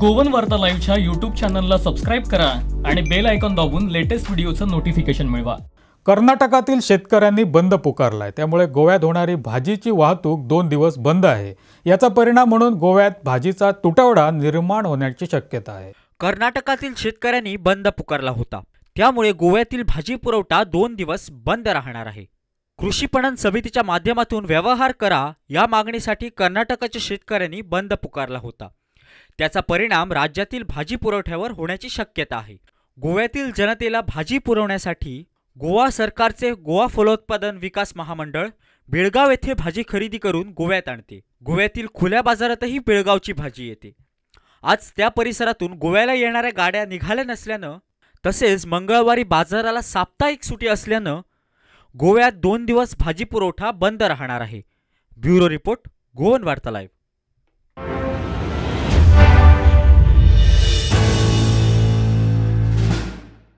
Goan वार्ता लाईव्हच्या YouTube चॅनलला सबस्क्राईब करा आणि बेल आयकॉन दाबून लेटेस्ट व्हिडिओचं नोटिफिकेशन मिळवा कर्नाटकातील शेतकऱ्यांनी बंद पुकारलाय त्यामुळे गोव्यात होणारी भाजीची वाहतूक दोन दिवस बंद आहे याचा परिणाम म्हणून गोव्यात भाजीचा तुटवडा निर्माण होण्याची शक्यता आहे कर्नाटकातील शेतकऱ्यांनी बंद पुकारला होता त्यामुळे गोव्यातील भाजी पुरवठा दोन दिवस बंद राहणार आहे कृषीपणन समितीच्या माध्यमातून व्यवहार करा या मागणीसाठी कर्नाटकाच्या शेतकऱ्यांनी बंद पुकारला होता त्याचा परिणाम राज्यातील भाजी पुरवठ्यावर होण्याची शक्यता आहे गोव्यातील जनतेला भाजी पुरवण्यासाठी गोवा सरकारचे गोवा फलोत्पादन विकास महामंडळ बेळगाव येथे भाजी खरेदी करून गोव्यात आणते गोव्यातील खुल्या बाजारातही बेळगावची भाजी येते आज त्या परिसरातून गोव्याला येणाऱ्या गाड्या निघाल्या नसल्यानं तसेच मंगळवारी बाजाराला साप्ताहिक सुटी असल्यानं गोव्यात दोन दिवस भाजी पुरवठा बंद राहणार आहे bureau report Goan Varta live